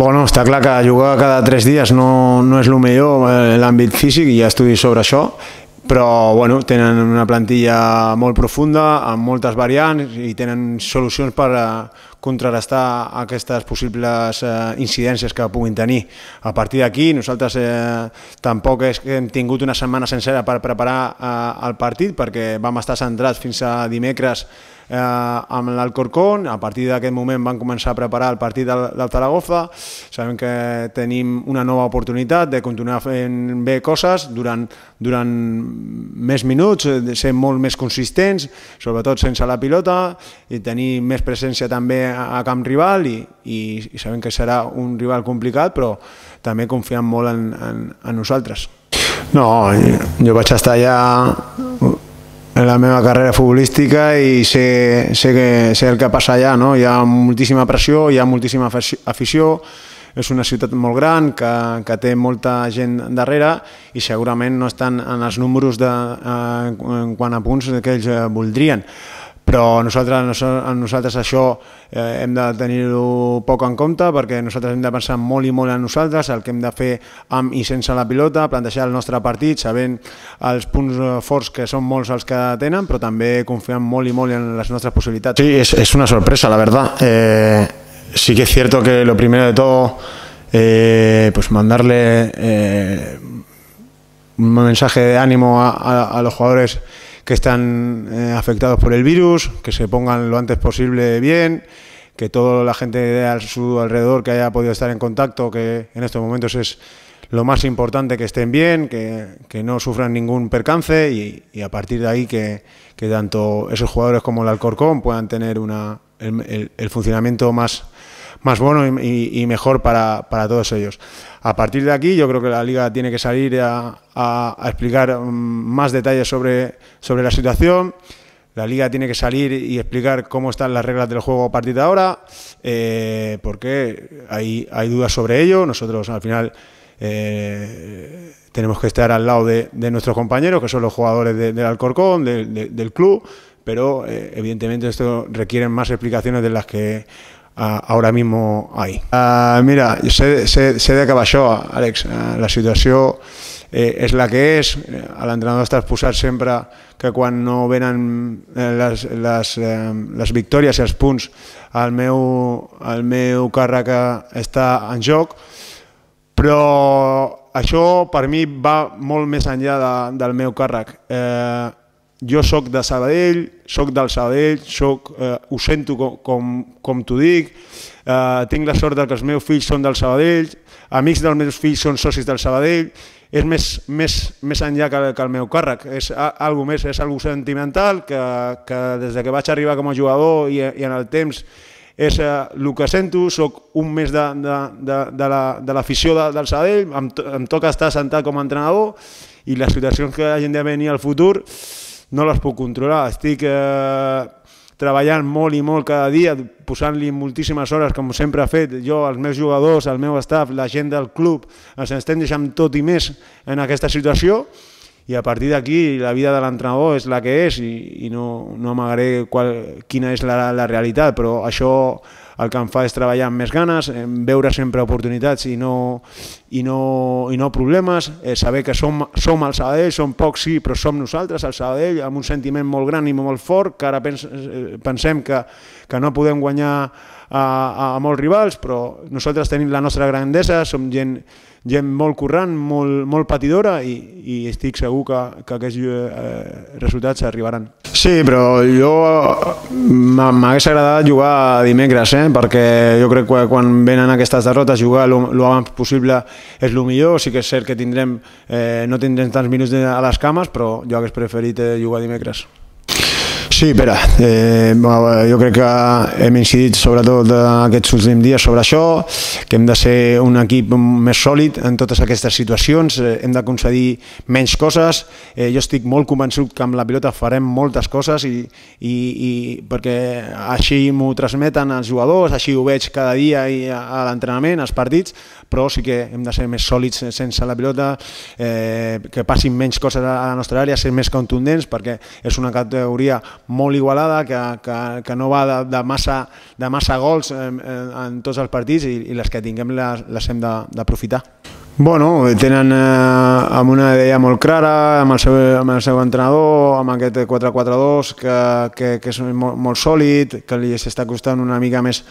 Bueno, està clar que jugar cada tres dies no, no és el millor en eh, l'àmbit físic i ha estudis sobre això, però bueno, tenen una plantilla molt profunda, amb moltes variants i tenen solucions per eh, contrarrestar aquestes possibles eh, incidències que puguin tenir. A partir d'aquí, nosaltres eh, tampoc és que hem tingut una setmana sencera per preparar eh, el partit, perquè vam estar centrats fins a dimecres eh, amb l'Alcorcón, a partir d'aquest moment van començar a preparar el partit del, del Zaragoza, sabem que tenim una nova oportunitat de continuar fent bé coses durant, durant més minuts, de ser molt més consistents, sobretot sense la pilota, i tenir més presència també a, a camp rival, i, i, i sabem que serà un rival complicat, però també confiem molt en, en, en nosaltres. No, jo vaig estar allà en la meva carrera futbolística i sé, sé, que, sé el que passa allà. No? Hi ha moltíssima pressió, hi ha moltíssima afició, és una ciutat molt gran que, que té molta gent darrere i segurament no estan en els números de, eh, en quant a punts que ells eh, voldrien. Pero nosaltres, nosaltres això eh, hem de tenir en compte porque nosaltres hem de pensar molt i molt en nosaltres, el que hem de fer amb i sense la pilota, plantejar el nostre partit sabent els punts eh, forts que són molts els que tenen, però també confiant molt i molt en les nostres possibilitats. Sí, es, una sorpresa, la verdad. Eh, sí que es cierto que lo primero de todo, eh, pues mandarle un mensaje de ánimo a los jugadores que están eh, afectados por el virus, que se pongan lo antes posible bien, que toda la gente de su alrededor que haya podido estar en contacto, que en estos momentos es lo más importante que estén bien, que, no sufran ningún percance y, a partir de ahí que, tanto esos jugadores como el Alcorcón puedan tener una, el funcionamiento más más bueno y, mejor para, para, todos ellos. A partir de aquí yo creo que la liga tiene que salir a, explicar mm, más detalles sobre, sobre la situación. La liga tiene que salir y explicar cómo están las reglas del juego a partir de ahora, eh, porque hay, hay dudas sobre ello. Nosotros al final eh, tenemos que estar al lado de, nuestros compañeros, que son los jugadores del Alcorcón, del club, pero eh, evidentemente esto requiere más explicaciones de las que Ah, ahora mismo ahí. Uh, mira, sé, sé, sé, de acabar això, Àlex. Uh, la situació eh, és la que és. Eh, l'entrenador està exposat sempre que quan no venen eh, les, les, eh, les victòries i els punts, el meu, el meu càrrec està en joc, però això per mi va molt més enllà de, del meu càrrec. Eh, jo sóc de Sabadell, sóc del Sabadell, sóc, eh, ho sento com, com, com t'ho dic, eh, tinc la sort que els meus fills són del Sabadell, amics dels meus fills són socis del Sabadell, és més, més, més enllà que, que el meu càrrec, és algo més, és algo sentimental que, que des de que vaig arribar com a jugador i, i en el temps és eh, el que sento, sóc un més de, de, de, de l'afició la, de, del Sabadell, em, to, em toca estar sentat com a entrenador i les situacions que hagin de venir al futur no les puc controlar. Estic eh, treballant molt i molt cada dia, posant-li moltíssimes hores, com sempre he fet, jo, els meus jugadors, el meu staff, la gent del club, ens estem deixant tot i més en aquesta situació, i a partir d'aquí la vida de l'entrenador és la que és i, i no, no amagaré qual, quina és la, la realitat, però això el que em fa és treballar amb més ganes, eh, veure sempre oportunitats i no, i no, i no problemes, eh, saber que som, som el Sabadell, som pocs sí, però som nosaltres, el Sabadell, amb un sentiment molt gran i molt fort, que ara pens, eh, pensem que, que no podem guanyar a, a molts rivals, però nosaltres tenim la nostra grandesa, som gent, gent molt currant, molt, molt patidora i, i estic segur que, que aquests eh, resultats arribaran. Sí, però jo eh, m'hagués agradat jugar dimecres, eh? perquè jo crec que quan venen aquestes derrotes jugar el abans possible és el millor, sí que és cert que tindrem, eh, no tindrem tants minuts a les cames, però jo hagués preferit eh, jugar dimecres. Sí, Pere, eh, jo crec que hem incidit sobretot aquests últims dies sobre això, que hem de ser un equip més sòlid en totes aquestes situacions, eh, hem de concedir menys coses, eh, jo estic molt convençut que amb la pilota farem moltes coses i, i, i perquè així m'ho transmeten els jugadors, així ho veig cada dia i a l'entrenament, als partits, però sí que hem de ser més sòlids sense la pilota, eh, que passin menys coses a la nostra àrea, ser més contundents, perquè és una categoria molt igualada, que, que, que no va de, de, massa, de massa gols en, eh, eh, en tots els partits i, i les que tinguem les, les hem d'aprofitar. Bueno, tenen eh, amb una idea molt clara, amb el seu, amb el seu entrenador, amb aquest 4-4-2 que, que, que és molt, molt sòlid, que li s'està costant una mica més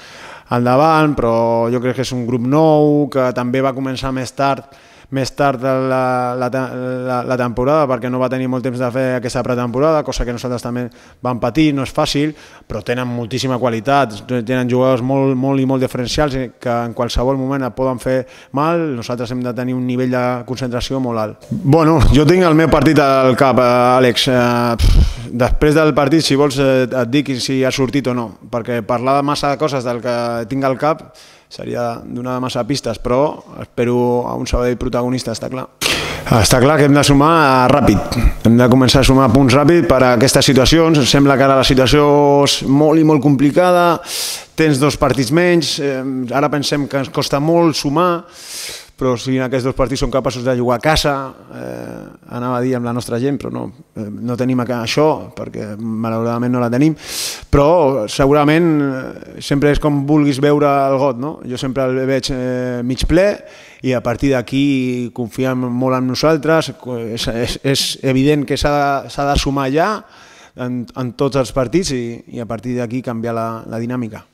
endavant, però jo crec que és un grup nou, que també va començar més tard més tard la, la, la, la temporada perquè no va tenir molt temps de fer aquesta pretemporada, cosa que nosaltres també vam patir, no és fàcil, però tenen moltíssima qualitat, tenen jugadors molt, molt i molt diferencials eh, que en qualsevol moment et poden fer mal, nosaltres hem de tenir un nivell de concentració molt alt. Bueno, jo tinc el meu partit al cap, eh, Àlex. Eh, després del partit, si vols, et dic si ha sortit o no, perquè parlar de massa coses del que tinc al cap seria donar massa pistes, però espero a un Sabadell protagonista, està clar. Està clar que hem de sumar ràpid, hem de començar a sumar punts ràpid per a aquestes situacions, em sembla que ara la situació és molt i molt complicada, tens dos partits menys, eh, ara pensem que ens costa molt sumar, però si en aquests dos partits som capaços de jugar a casa, eh, anava a dir amb la nostra gent, però no, eh, no tenim això, perquè malauradament no la tenim, però segurament eh, sempre és com vulguis veure el got, no? jo sempre el veig eh, mig ple i a partir d'aquí confiem molt en nosaltres, és, és, és evident que s'ha de, de sumar ja en, en tots els partits i, i a partir d'aquí canviar la, la dinàmica.